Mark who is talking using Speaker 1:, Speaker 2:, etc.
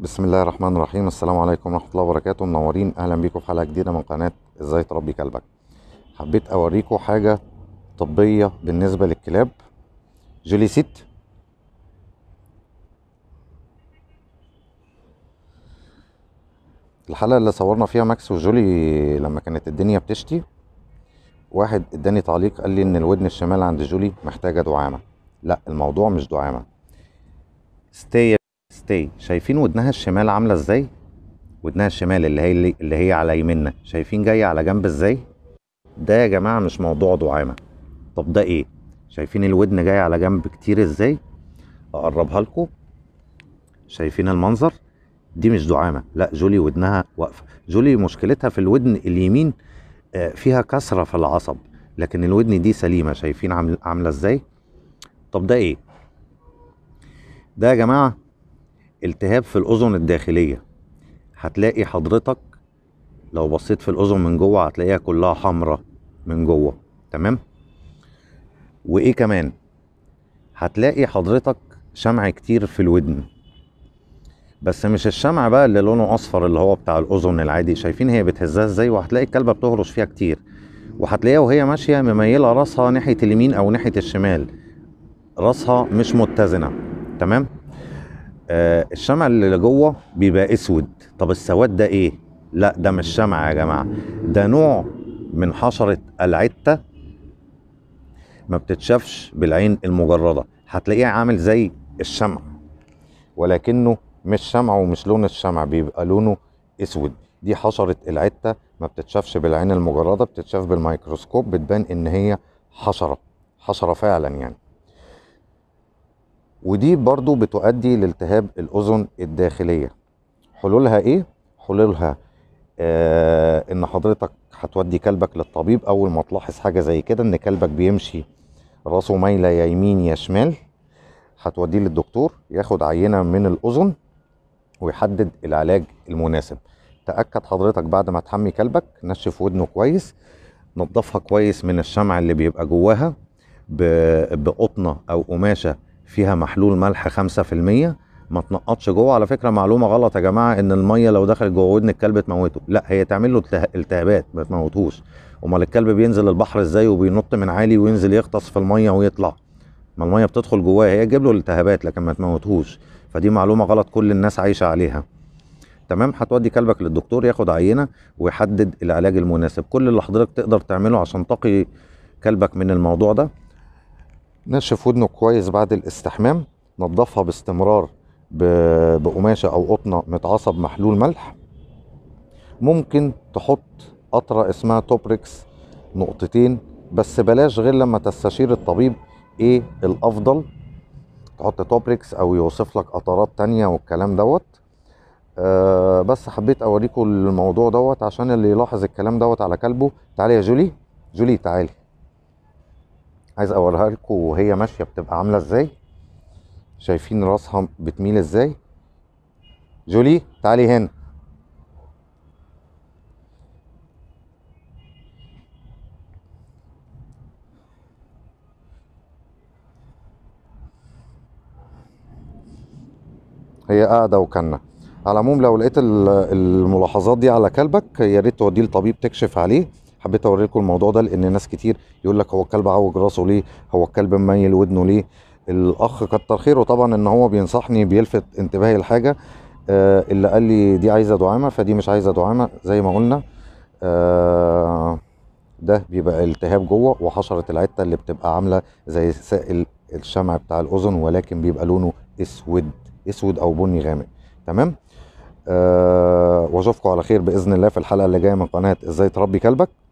Speaker 1: بسم الله الرحمن الرحيم السلام عليكم ورحمه الله وبركاته منورين اهلا بيكم في حلقه جديده من قناه ازاي تربي كلبك حبيت اوريكم حاجه طبيه بالنسبه للكلاب جوليسيت الحلقه اللي صورنا فيها ماكس وجولي لما كانت الدنيا بتشتي واحد اداني تعليق قال لي ان الودن الشمال عند جولي محتاجه دعامه لا الموضوع مش دعامه ستي التي شايفين ودنها الشمال عامله ازاي ودنها الشمال اللي هي اللي هي على يمنا شايفين جايه على جنب ازاي ده يا جماعه مش موضوع دعامه طب ده ايه شايفين الودن جايه على جنب كتير ازاي اقربها لكم شايفين المنظر دي مش دعامه لا جولي ودنها واقفه جولي مشكلتها في الودن اليمين آه، فيها كسره في العصب لكن الودن دي سليمه شايفين عامله ازاي طب ده ايه ده يا جماعه التهاب في الاذن الداخليه هتلاقي حضرتك لو بصيت في الاذن من جوه هتلاقيها كلها حمراء من جوه تمام وايه كمان هتلاقي حضرتك شمع كتير في الودن بس مش الشمع بقى اللي لونه اصفر اللي هو بتاع الاذن العادي شايفين هي بتهزها ازاي وهتلاقي الكلبه بتهرش فيها كتير وهتلاقيها وهي ماشيه مميله راسها ناحيه اليمين او ناحيه الشمال راسها مش متزنه تمام آه الشمع اللي جوه بيبقى اسود طب السواد ده ايه لا ده مش شمع يا جماعه ده نوع من حشره العته ما بتتشافش بالعين المجرده هتلاقيه عامل زي الشمع ولكنه مش شمع ومش لون الشمع بيبقى لونه اسود دي حشره العته ما بتتشافش بالعين المجرده بتتشاف بالميكروسكوب بتبان ان هي حشره حشره فعلا يعني ودي برضو بتؤدي لالتهاب الأذن الداخلية حلولها إيه؟ حلولها آه إن حضرتك هتودي كلبك للطبيب أول ما تلاحظ حاجة زي كده إن كلبك بيمشي راسه مايلة يا يمين يا شمال هتوديه للدكتور ياخد عينة من الأذن ويحدد العلاج المناسب تأكد حضرتك بعد ما تحمي كلبك نشف ودنه كويس نضفها كويس من الشمع اللي بيبقى جواها بقطنة أو قماشة فيها محلول ملح 5% ما تنقطش جوه على فكره معلومه غلط يا جماعه ان الميه لو دخلت جوه ودن الكلب تموته لا هي تعمل له التهابات ما تموتهوش امال الكلب بينزل البحر ازاي وبينط من عالي وينزل يغطس في الميه ويطلع ما الميه بتدخل جواه هي تجيب له التهابات لكن ما تموتهوش فدي معلومه غلط كل الناس عايشه عليها تمام هتودي كلبك للدكتور ياخد عينه ويحدد العلاج المناسب كل اللي حضرتك تقدر تعمله عشان تقي كلبك من الموضوع ده نشف ودنه كويس بعد الاستحمام نضفها باستمرار بقماشه او قطنه متعصب محلول ملح ممكن تحط قطره اسمها توبريكس نقطتين بس بلاش غير لما تستشير الطبيب ايه الافضل تحط توبريكس او يوصف لك قطرات تانية والكلام دوت أه بس حبيت اوريكم الموضوع دوت عشان اللي يلاحظ الكلام دوت على كلبه تعالي يا جولي جولي تعالي عايز اوريها لكم وهي ماشيه بتبقى عامله ازاي شايفين راسها بتميل ازاي جولي تعالي هنا هي قاعده وكانه على العموم لو لقيت الملاحظات دي على كلبك يا ريت توديه لطبيب تكشف عليه حبيت اوريكم الموضوع ده لان ناس كتير يقول لك هو الكلب عوج راسه ليه هو الكلب مميل ودنه ليه الاخ كتر خيره طبعا ان هو بينصحني بيلفت انتباهي لحاجه آه اللي قال لي دي عايزه دعامه فدي مش عايزه دعامه زي ما قلنا آه ده بيبقى التهاب جوه وحشره العته اللي بتبقى عامله زي سائل الشمع بتاع الاذن ولكن بيبقى لونه اسود اسود او بني غامق تمام آه واشوفكم على خير باذن الله في الحلقه اللي جايه من قناه ازاي تربي كلبك